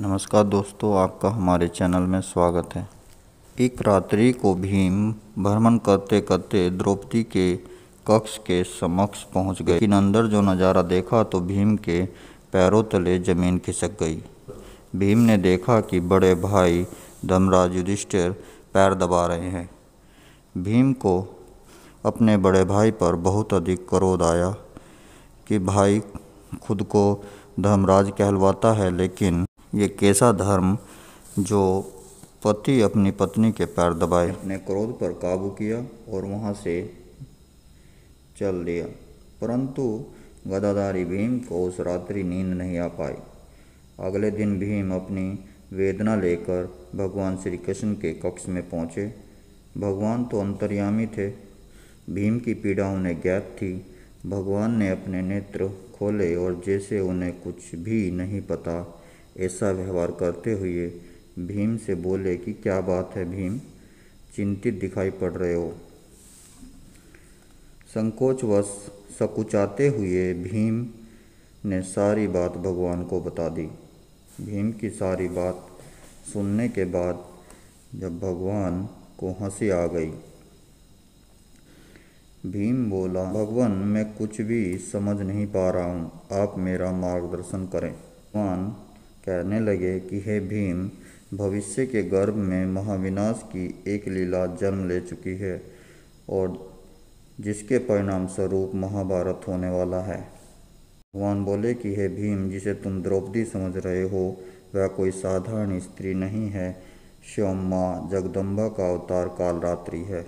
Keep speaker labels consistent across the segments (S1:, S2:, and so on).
S1: नमस्कार दोस्तों आपका हमारे चैनल में स्वागत है एक रात्रि को भीम भ्रमण करते करते द्रौपदी के कक्ष के समक्ष पहुंच गए लेकिन अंदर जो नज़ारा देखा तो भीम के पैरों तले जमीन खिसक गई भीम ने देखा कि बड़े भाई धमराज युधिष्ठिर पैर दबा रहे हैं भीम को अपने बड़े भाई पर बहुत अधिक क्रोध आया कि भाई खुद को धर्मराज कहलवाता है लेकिन ये कैसा धर्म जो पति अपनी पत्नी के पैर दबाए अपने क्रोध पर काबू किया और वहाँ से चल दिया परंतु गदाधारी भीम को उस रात्रि नींद नहीं आ पाई अगले दिन भीम अपनी वेदना लेकर भगवान श्री कृष्ण के कक्ष में पहुँचे भगवान तो अंतर्यामी थे भीम की पीड़ा उन्हें ज्ञात थी भगवान ने अपने नेत्र खोले और जैसे उन्हें कुछ भी नहीं पता ऐसा व्यवहार करते हुए भीम से बोले कि क्या बात है भीम चिंतित दिखाई पड़ रहे हो संकोचवश सकुचाते हुए भीम ने सारी बात भगवान को बता दी भीम की सारी बात सुनने के बाद जब भगवान को हंसी आ गई भीम बोला भगवान मैं कुछ भी समझ नहीं पा रहा हूँ आप मेरा मार्गदर्शन करें भगवान कहने लगे कि हे भीम भविष्य के गर्भ में महाविनाश की एक लीला जन्म ले चुकी है और जिसके परिणाम स्वरूप महाभारत होने वाला है भगवान बोले कि हे भीम जिसे तुम द्रौपदी समझ रहे हो वह कोई साधारण स्त्री नहीं है श्योम माँ जगदम्बा का अवतार कालरात्रि है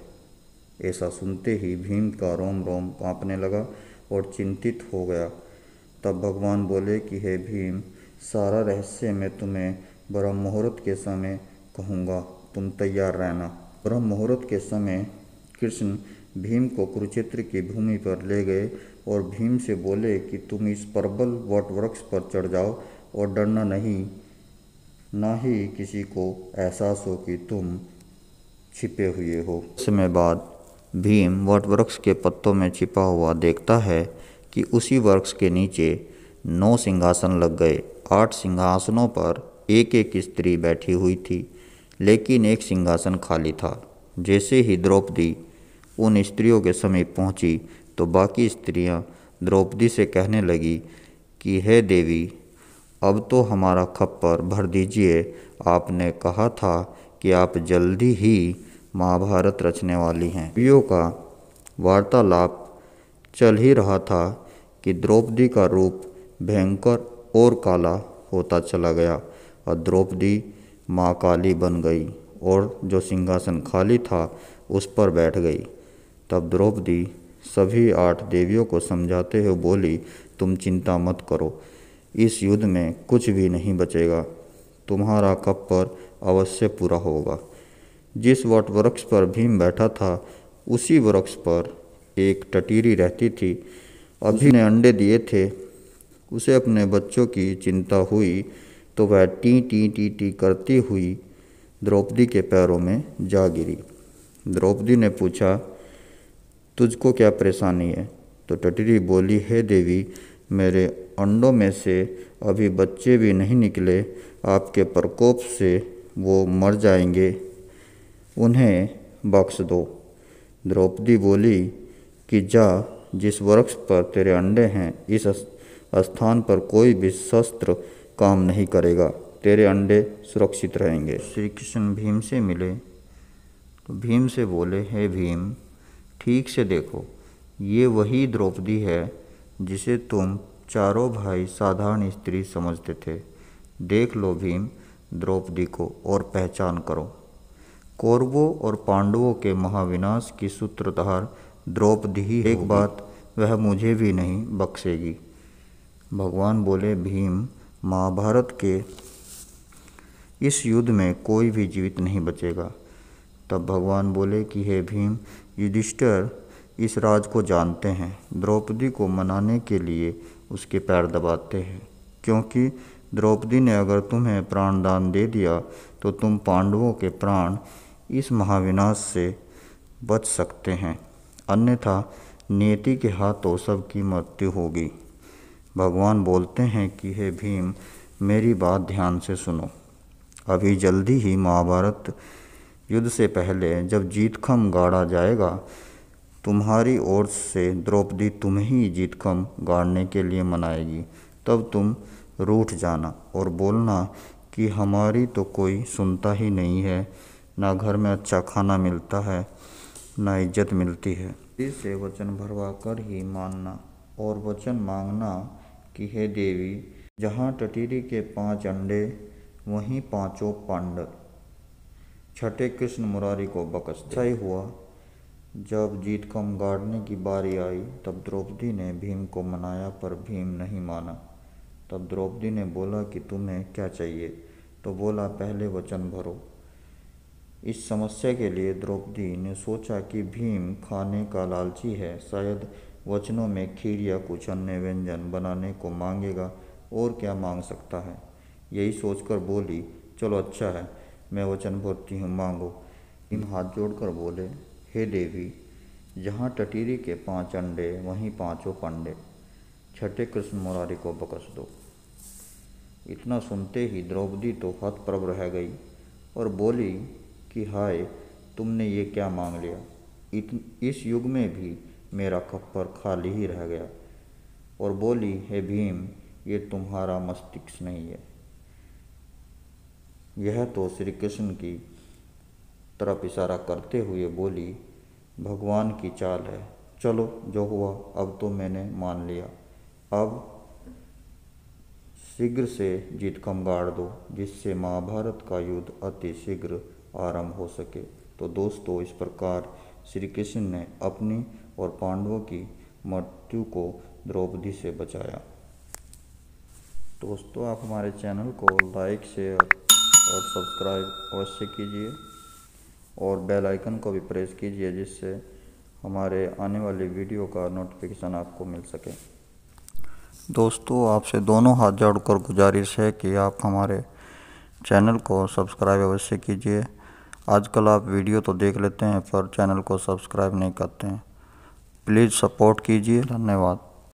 S1: ऐसा सुनते ही भीम का रोम रोम कांपने लगा और चिंतित हो गया तब भगवान बोले कि हे भीम सारा रहस्य मैं तुम्हें ब्रह्म मुहूर्त के समय कहूँगा तुम तैयार रहना ब्रह्म मुहूर्त के समय कृष्ण भीम को कुरुक्षेत्र की भूमि पर ले गए और भीम से बोले कि तुम इस प्रबल वट वृक्ष पर चढ़ जाओ और डरना नहीं ना ही किसी को एहसास हो कि तुम छिपे हुए हो समय बाद भीम वट वृक्ष के पत्तों में छिपा हुआ देखता है कि उसी वृक्ष के नीचे नौ सिंहासन लग गए आठ सिंहासनों पर एक एक स्त्री बैठी हुई थी लेकिन एक सिंहासन खाली था जैसे ही द्रौपदी उन स्त्रियों के समीप पहुंची तो बाकी स्त्रियां द्रौपदी से कहने लगी कि हे देवी अब तो हमारा खप्पर भर दीजिए आपने कहा था कि आप जल्दी ही महाभारत रचने वाली हैं स्त्रियों का वार्तालाप चल ही रहा था कि द्रौपदी का रूप भयंकर और काला होता चला गया और द्रौपदी माँ काली बन गई और जो सिंहासन खाली था उस पर बैठ गई तब द्रौपदी सभी आठ देवियों को समझाते हुए बोली तुम चिंता मत करो इस युद्ध में कुछ भी नहीं बचेगा तुम्हारा कप पर अवश्य पूरा होगा जिस वट वृक्ष पर भीम बैठा था उसी वृक्ष पर एक टटीरी रहती थी अभी ने अंडे दिए थे उसे अपने बच्चों की चिंता हुई तो वह टी टी टी टी करती हुई द्रौपदी के पैरों में जा गिरी द्रौपदी ने पूछा तुझको क्या परेशानी है तो टटरी बोली हे देवी मेरे अंडों में से अभी बच्चे भी नहीं निकले आपके प्रकोप से वो मर जाएंगे उन्हें बख्श दो द्रौपदी बोली कि जा जिस वृक्ष पर तेरे अंडे हैं इस स्थान पर कोई भी शस्त्र काम नहीं करेगा तेरे अंडे सुरक्षित रहेंगे श्री कृष्ण भीम से मिले तो भीम से बोले हे भीम ठीक से देखो ये वही द्रौपदी है जिसे तुम चारों भाई साधारण स्त्री समझते थे देख लो भीम द्रौपदी को और पहचान करो कौरवों और पांडवों के महाविनाश की सूत्रधार द्रौपदी ही एक बात वह मुझे भी नहीं बख्सेगी भगवान बोले भीम महाभारत के इस युद्ध में कोई भी जीवित नहीं बचेगा तब भगवान बोले कि हे भीम युधिष्ठर इस राज को जानते हैं द्रौपदी को मनाने के लिए उसके पैर दबाते हैं क्योंकि द्रौपदी ने अगर तुम्हें प्राण दान दे दिया तो तुम पांडवों के प्राण इस महाविनाश से बच सकते हैं अन्यथा नेति के हाथों सबकी मृत्यु होगी भगवान बोलते हैं कि हे भीम मेरी बात ध्यान से सुनो अभी जल्दी ही महाभारत युद्ध से पहले जब जीतखम गाड़ा जाएगा तुम्हारी ओर से द्रौपदी तुम्हें ही जीतखम गाड़ने के लिए मनाएगी तब तुम रूठ जाना और बोलना कि हमारी तो कोई सुनता ही नहीं है ना घर में अच्छा खाना मिलता है ना इज्जत मिलती है इसे वचन भरवा कर ही मानना और वचन मांगना कि हे देवी जहाँ टटीरी के पांच अंडे वहीं पांचों पांडव छठे कृष्ण मुरारी को बकस सही हुआ जब जीत कम गाड़ने की बारी आई तब द्रौपदी ने भीम को मनाया पर भीम नहीं माना तब द्रौपदी ने बोला कि तुम्हें क्या चाहिए तो बोला पहले वचन भरो इस समस्या के लिए द्रौपदी ने सोचा कि भीम खाने का लालची है शायद वचनों में खीर या कुछ अन्य व्यंजन बनाने को मांगेगा और क्या मांग सकता है यही सोचकर बोली चलो अच्छा है मैं वचन भरती हूँ मांगो इम हाथ जोड़कर बोले हे देवी जहाँ टटीरी के पांच अंडे वहीं पांचों पंडे छठे कृष्ण मुरारी को बकस दो इतना सुनते ही द्रौपदी तो हतप्रभ रह गई और बोली कि हाय तुमने ये क्या मांग लिया इत, इस युग में भी मेरा खप्पर खाली ही रह गया और बोली हे भीम ये तुम्हारा मस्तिष्क नहीं है यह तो श्री कृष्ण की तरफ इशारा करते हुए बोली भगवान की चाल है चलो जो हुआ अब तो मैंने मान लिया अब शीघ्र से जीत गाड़ दो जिससे महाभारत का युद्ध अति शीघ्र आरंभ हो सके तो दोस्तों इस प्रकार श्री कृष्ण ने अपनी और पांडवों की मृत्यु को द्रौपदी से बचाया दोस्तों आप हमारे चैनल को लाइक शेयर और सब्सक्राइब अवश्य कीजिए और बेल आइकन को भी प्रेस कीजिए जिससे हमारे आने वाले वीडियो का नोटिफिकेशन आपको मिल सके दोस्तों आपसे दोनों हाथ जोड़कर गुजारिश है कि आप हमारे चैनल को सब्सक्राइब अवश्य कीजिए आजकल आप वीडियो तो देख लेते हैं पर चैनल को सब्सक्राइब नहीं करते हैं प्लीज़ सपोर्ट कीजिए धन्यवाद